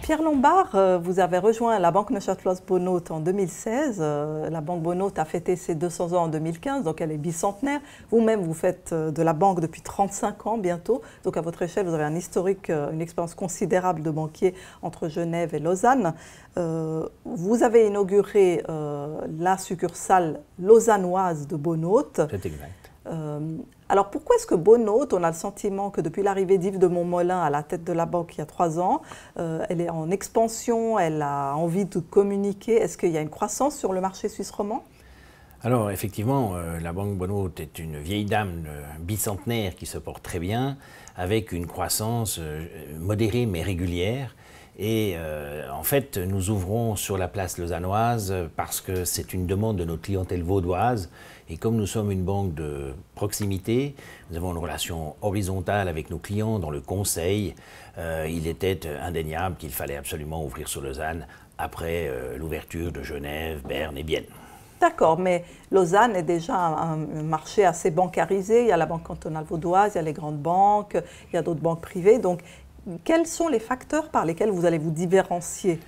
Pierre Lombard, euh, vous avez rejoint la Banque Neuchâteloise Bonnot en 2016. Euh, la Banque Bonnot a fêté ses 200 ans en 2015, donc elle est bicentenaire. Vous-même, vous faites euh, de la banque depuis 35 ans bientôt. Donc à votre échelle, vous avez un historique, une expérience considérable de banquier entre Genève et Lausanne. Vous avez inauguré la succursale lausannoise de Bonnot. C'est exact euh, alors pourquoi est-ce que bonnot? on a le sentiment que depuis l'arrivée d'Yves de Montmolin à la tête de la banque il y a trois ans, euh, elle est en expansion, elle a envie de communiquer. Est-ce qu'il y a une croissance sur le marché suisse romand alors effectivement, euh, la Banque Bonote est une vieille dame bicentenaire qui se porte très bien, avec une croissance modérée mais régulière. Et euh, en fait, nous ouvrons sur la place lausannoise euh, parce que c'est une demande de notre clientèle vaudoise. Et comme nous sommes une banque de proximité, nous avons une relation horizontale avec nos clients dans le conseil. Euh, il était indéniable qu'il fallait absolument ouvrir sur Lausanne après l'ouverture de Genève, Berne et Bienne. D'accord, mais Lausanne est déjà un marché assez bancarisé. Il y a la Banque cantonale vaudoise, il y a les grandes banques, il y a d'autres banques privées. Donc, quels sont les facteurs par lesquels vous allez vous différencier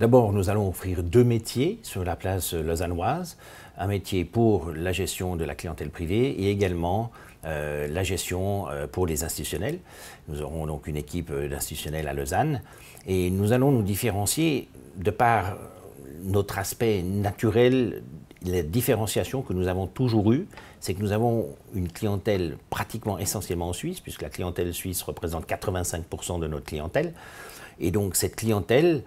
D'abord, nous allons offrir deux métiers sur la place lausannoise. Un métier pour la gestion de la clientèle privée et également euh, la gestion euh, pour les institutionnels. Nous aurons donc une équipe euh, d'institutionnels à Lausanne et nous allons nous différencier de par notre aspect naturel la différenciation que nous avons toujours eue, c'est que nous avons une clientèle pratiquement essentiellement en Suisse, puisque la clientèle suisse représente 85% de notre clientèle. Et donc cette clientèle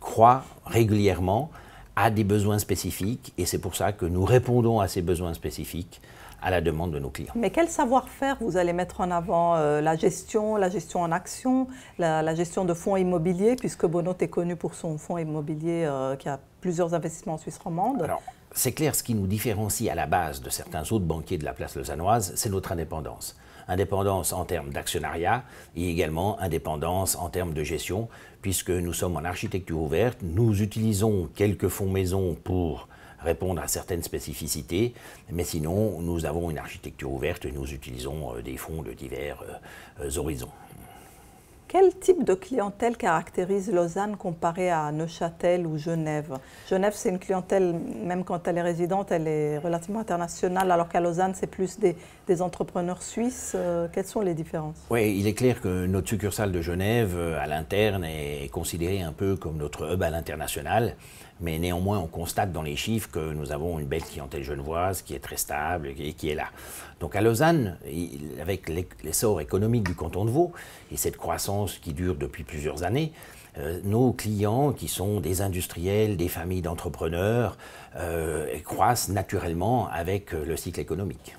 croît régulièrement à des besoins spécifiques, et c'est pour ça que nous répondons à ces besoins spécifiques à la demande de nos clients. Mais quel savoir-faire vous allez mettre en avant euh, La gestion, la gestion en action, la, gestion de fonds immobiliers, puisque Bonot est connu pour son fonds immobilier euh, qui a plusieurs investissements en Suisse romande. Alors, c'est clair, ce qui nous différencie à la base de certains autres banquiers de la place lausannoise, c'est notre indépendance. Indépendance en termes d'actionnariat et également indépendance en termes de gestion, puisque nous sommes en architecture ouverte, nous utilisons quelques fonds maison pour répondre à certaines spécificités, mais sinon nous avons une architecture ouverte et nous utilisons euh, des fonds de divers euh, euh, horizons. Quel type de clientèle caractérise Lausanne comparé à Neuchâtel ou Genève Genève, c'est une clientèle, même quand elle est résidente, elle est relativement internationale, alors qu'à Lausanne, c'est plus des, des, entrepreneurs suisses. Euh, quelles sont les différences Oui, il est clair que notre succursale de Genève, euh, à l'interne, est considérée un peu comme notre hub à l'international. Mais néanmoins, on constate dans les chiffres que nous avons une belle clientèle genevoise qui est très stable et qui est là. Donc à Lausanne, avec l'essor économique du canton de Vaud et cette croissance qui dure depuis plusieurs années, euh, nos clients, qui sont des industriels, des familles d'entrepreneurs, euh, croissent naturellement avec euh, le cycle économique.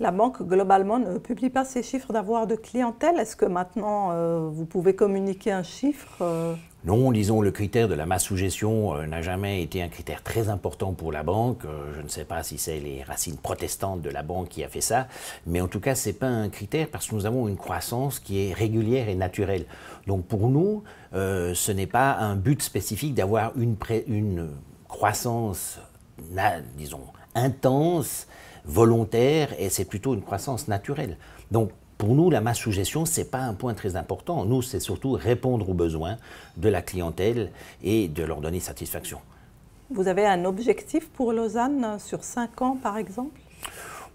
La banque, globalement, ne publie pas ses chiffres d'avoir de clientèle. Est-ce que maintenant, euh, vous pouvez communiquer un chiffre euh Non, disons, le critère de la masse sous gestion euh, n'a jamais été un critère très important pour la banque. je ne sais pas si c'est les racines protestantes de la banque qui a fait ça, mais en tout cas, ce n'est pas un critère parce que nous avons une croissance qui est régulière et naturelle. Donc pour nous, ce n'est pas un but spécifique d'avoir une, une croissance, disons, intense volontaire et c'est plutôt une croissance naturelle. Donc, pour nous, la masse suggestion, ce n'est pas un point très important. Nous, c'est surtout répondre aux besoins de la clientèle et de leur donner satisfaction. Vous avez un objectif pour Lausanne sur 5 ans, par exemple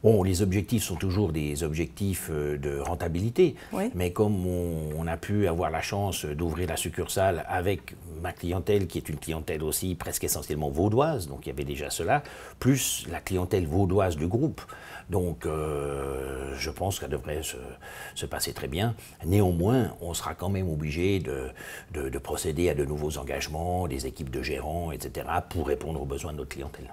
Bon, les objectifs sont toujours des objectifs euh, de rentabilité, mais comme on, a pu avoir la chance d'ouvrir la succursale avec ma clientèle, qui est une clientèle aussi presque essentiellement vaudoise, donc il y avait déjà cela, plus la clientèle vaudoise du groupe. Donc euh, je pense qu'elle devrait se, passer très bien. Néanmoins, on sera quand même obligé de procéder à de nouveaux engagements, des équipes de gérants, etc., pour répondre aux besoins de notre clientèle.